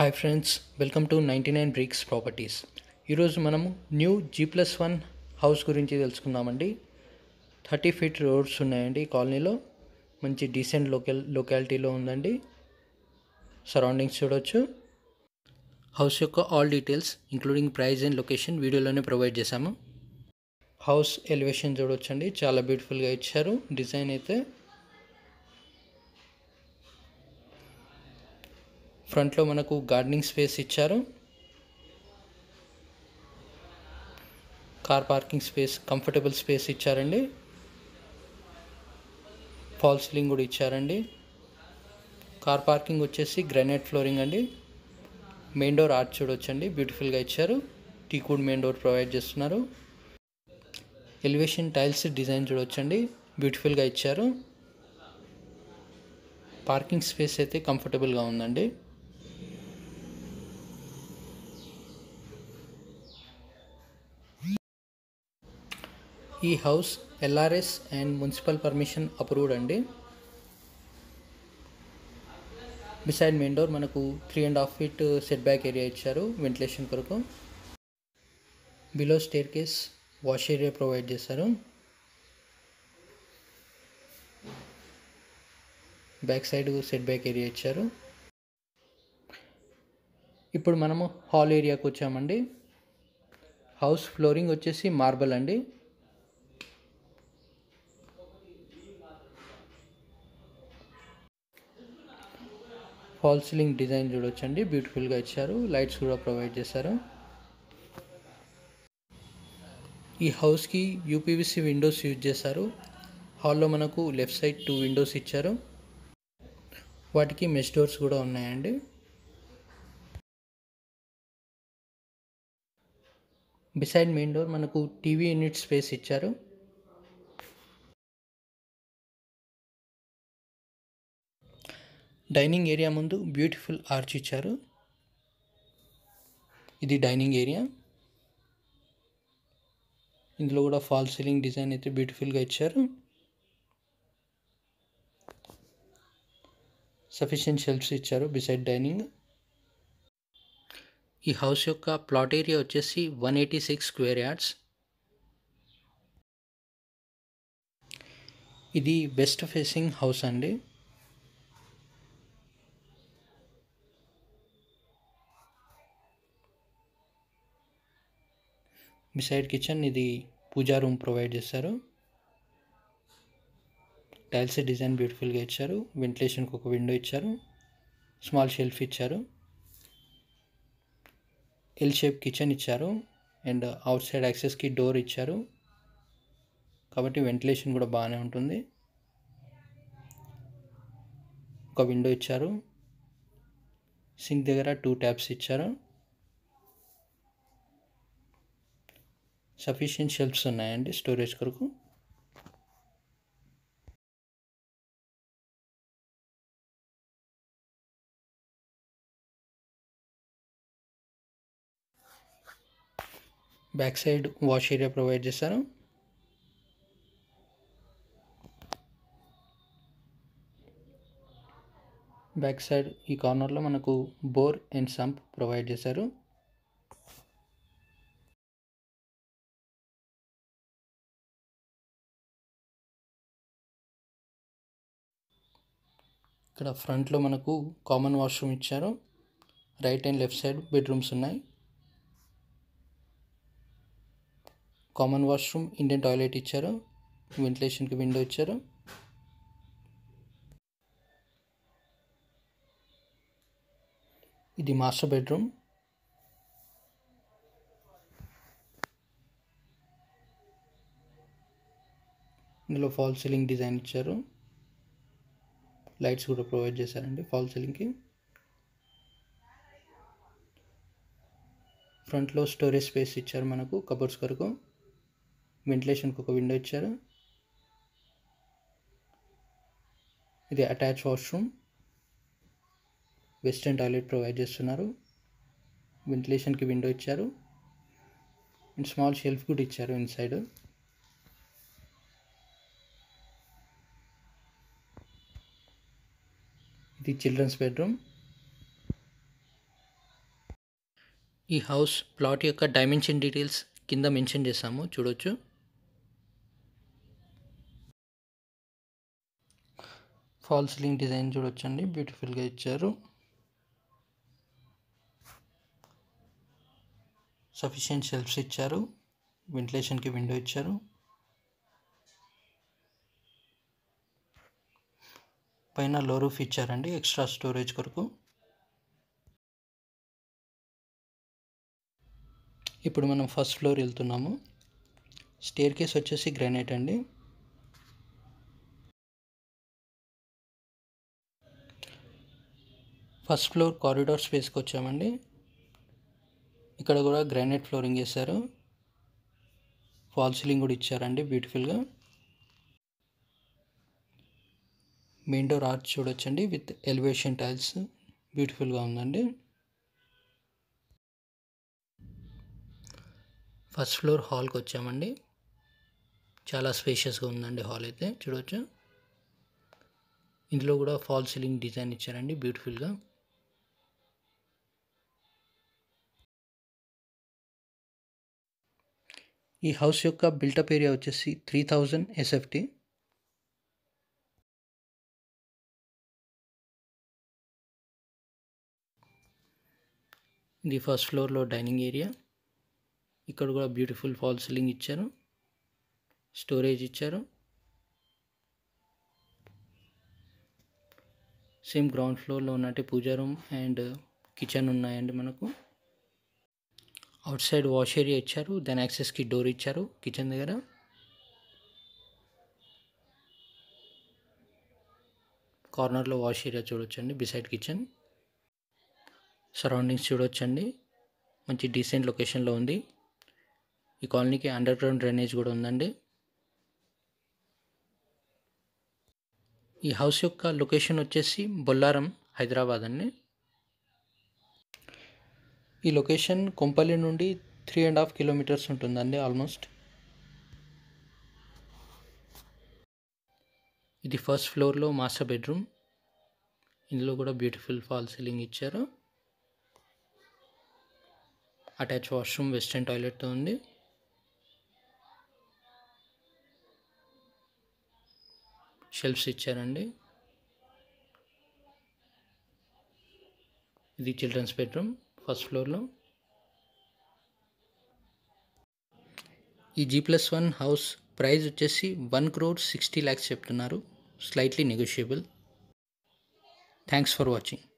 hi friends welcome to ninety nine bricks properties ఈరోజు మనము new G plus one house గురించి తెలుసుకుందామండి thirty feet roads ఉన్నాయండి ఈ కాలనీలో మంచి డీసెంట్ లోకల్ లొకాలిటీలో ఉందండి సరౌండింగ్స్ చూడవచ్చు హౌస్ యొక్క all details including price and location వీడియోలోనే ప్రొవైడ్ చేశాము హౌస్ ఎలివేషన్ చూడొచ్చండి చాలా బ్యూటిఫుల్గా ఇచ్చారు డిజైన్ అయితే ఫ్రంట్లో మనకు గార్డెనింగ్ స్పేస్ ఇచ్చారు car parking space comfortable space ఇచ్చారండి ఫాల్ సీలింగ్ కూడా ఇచ్చారండి కార్ పార్కింగ్ వచ్చేసి గ్రానైట్ ఫ్లోరింగ్ అండి మెయిన్ డోర్ ఆర్చ్ చూడొచ్చండి బ్యూటిఫుల్గా ఇచ్చారు టీ కూడా మెయిన్ డోర్ ప్రొవైడ్ చేస్తున్నారు ఎలివేషన్ టైల్స్ డిజైన్ చూడొచ్చండి బ్యూటిఫుల్గా ఇచ్చారు పార్కింగ్ స్పేస్ అయితే కంఫర్టబుల్గా ఉందండి ఈ house LRS and municipal permission approved అండి బిసైడ్ మెయిన్ డోర్ మనకు three and half feet set back area ఇచ్చారు వెంటిలేషన్ కొరకు below staircase wash area provide చేశారు back side set back area ఇచ్చారు ఇప్పుడు మనము హాల్ ఏరియాకు వచ్చామండి హౌస్ ఫ్లోరింగ్ వచ్చేసి మార్బల్ అండి ఫాల్ సీలింగ్ డిజైన్ చూడొచ్చండి బ్యూటిఫుల్గా ఇచ్చారు లైట్స్ కూడా ప్రొవైడ్ చేశారు ఈ హౌస్కి యూపీవీసీ విండోస్ యూజ్ చేశారు హాల్లో మనకు లెఫ్ట్ సైడ్ టూ విండోస్ ఇచ్చారు వాటికి మెష్ డోర్స్ కూడా ఉన్నాయండి బిసైడ్ మెయిన్ డోర్ మనకు టీవీ యూనిట్ స్పేస్ ఇచ్చారు డైనింగ్ ఏరియా ముందు బ్యూటిఫుల్ ఆర్చ్ ఇచ్చారు ఇది డైనింగ్ ఏరియా ఇందులో కూడా ఫాల్ సీలింగ్ డిజైన్ అయితే బ్యూటిఫుల్గా ఇచ్చారు సఫిషియెంట్ షెల్ఫ్స్ ఇచ్చారు బిసైడ్ డైనింగ్ ఈ హౌస్ యొక్క ప్లాట్ ఏరియా వచ్చేసి one eighty six square yards ఇది బెస్ట్ ఫేసింగ్ హౌస్ అండి మీ సైడ్ కిచెన్ ఇది పూజా రూమ్ ప్రొవైడ్ చేస్తారు టైల్స్ డిజైన్ బ్యూటిఫుల్గా ఇచ్చారు వెంటిలేషన్కి ఒక విండో ఇచ్చారు స్మాల్ షెల్ఫ్ ఇచ్చారు ఎల్ షేప్ కిచెన్ ఇచ్చారు అండ్ అవుట్ సైడ్ యాక్సెస్కి డోర్ ఇచ్చారు కాబట్టి వెంటిలేషన్ కూడా బాగానే ఉంటుంది ఒక విండో ఇచ్చారు సింక్ దగ్గర టూ ట్యాప్స్ ఇచ్చారు సఫిషియంట్ షెల్ఫ్స్ ఉన్నాయండి స్టోరేజ్ కొరకు back side wash area provide చేశారు బ్యాక్ సైడ్ ఈ కార్నర్లో మనకు బోర్ అండ్ సంప్ ప్రొవైడ్ చేశారు ఇక్కడ ఫ్రంట్లో మనకు కామన్ వాష్రూమ్ ఇచ్చారు right and left side bedrooms ఉన్నాయి కామన్ వాష్రూమ్ ఇండియన్ టాయిలెట్ ఇచ్చారు వెంటిలేషన్కి విండో ఇచ్చారు ఇది మాస్టర్ బెడ్రూమ్ ఇందులో ఫాల్ సీలింగ్ డిజైన్ ఇచ్చారు లైట్స్ కూడా ప్రొవైడ్ చేశారండి ఫాల్ సీలింగ్కి ఫ్రంట్లో స్టోరేజ్ స్పేస్ ఇచ్చారు మనకు కబర్స్ కొరకు వెంటిలేషన్కి ఒక విండో ఇచ్చారు ఇది attach washroom western toilet provide చేస్తున్నారు వెంటిలేషన్కి విండో ఇచ్చారు అండ్ స్మాల్ షెల్ఫ్ కూడా ఇచ్చారు ఇన్సైడ్ ఇది చిల్డ్రన్స్ బెడ్రూమ్ ఈ హౌస్ ప్లాట్ యొక్క డైమెన్షన్ డీటెయిల్స్ కింద మెన్షన్ చేశాము చూడొచ్చు ఫాల్ సీలింగ్ డిజైన్ చూడొచ్చండి బ్యూటిఫుల్గా ఇచ్చారు సఫిషియెంట్ షెల్ఫ్స్ ఇచ్చారు వెంటిలేషన్కి విండో ఇచ్చారు పైన లో రూఫ్ ఇచ్చారండి ఎక్స్ట్రా స్టోరేజ్ కొరకు ఇప్పుడు మనం ఫస్ట్ ఫ్లోర్ వెళ్తున్నాము స్టేర్ కేస్ వచ్చేసి గ్రానైట్ అండి ఫస్ట్ ఫ్లోర్ కారిడార్ స్పేస్కి వచ్చామండి ఇక్కడ కూడా గ్రానైట్ ఫ్లోరింగ్ వేశారు ఫాల్ సీలింగ్ కూడా ఇచ్చారండి బ్యూటిఫుల్గా మెయిన్ డోర్ ఆర్చ్ చూడొచ్చండి విత్ ఎలివేషన్ టైల్స్ బ్యూటిఫుల్గా ఉందండి ఫస్ట్ ఫ్లోర్ హాల్కి వచ్చామండి చాలా స్పేషియస్గా ఉందండి హాల్ అయితే చూడవచ్చు ఇందులో కూడా ఫాల్ సీలింగ్ డిజైన్ ఇచ్చారండి బ్యూటిఫుల్గా ఈ హౌస్ యొక్క బిల్టప్ ఏరియా వచ్చేసి త్రీ థౌజండ్ ఎస్ఎఫ్టీ ఇది ఫస్ట్ ఫ్లోర్లో డైనింగ్ ఏరియా ఇక్కడ కూడా బ్యూటిఫుల్ ఫాల్ సీలింగ్ ఇచ్చారు స్టోరేజ్ ఇచ్చారు సేమ్ గ్రౌండ్ ఫ్లోర్లో ఉన్నట్టే పూజా రూమ్ అండ్ కిచెన్ ఉన్నాయండి మనకు అవుట్ సైడ్ వాష్ ఏరియా ఇచ్చారు దాని యాక్సెస్కి డోర్ ఇచ్చారు కిచెన్ దగ్గర కార్నర్లో వాష్ ఏరియా చూడొచ్చండి బిసైడ్ కిచెన్ సరౌండింగ్స్ అండి మంచి డీసెంట్ లొకేషన్లో ఉంది ఈ కాలనీకి అండర్ గ్రౌండ్ డ్రైనేజ్ కూడా ఉందండి ఈ హౌస్ యొక్క లొకేషన్ వచ్చేసి బొల్లారం హైదరాబాద్ అండి ఈ లొకేషన్ కొంపల్లి నుండి త్రీ అండ్ హాఫ్ కిలోమీటర్స్ ఉంటుందండి ఆల్మోస్ట్ ఇది ఫస్ట్ ఫ్లోర్లో మాస్టర్ బెడ్రూమ్ ఇందులో కూడా బ్యూటిఫుల్ ఫాల్ సీలింగ్ ఇచ్చారు అటాచ్ వాష్రూమ్ వెస్ట్రన్ టాయిలెట్తో ఉంది షెల్ఫ్స్ ఇచ్చారండి ఇది చిల్డ్రన్స్ బెడ్రూమ్ ఫస్ట్ ఫ్లోర్లో ఈ G plus one house price వచ్చేసి వన్ క్రోర్ సిక్స్టీ ల్యాక్స్ చెప్తున్నారు slightly negotiable thanks for watching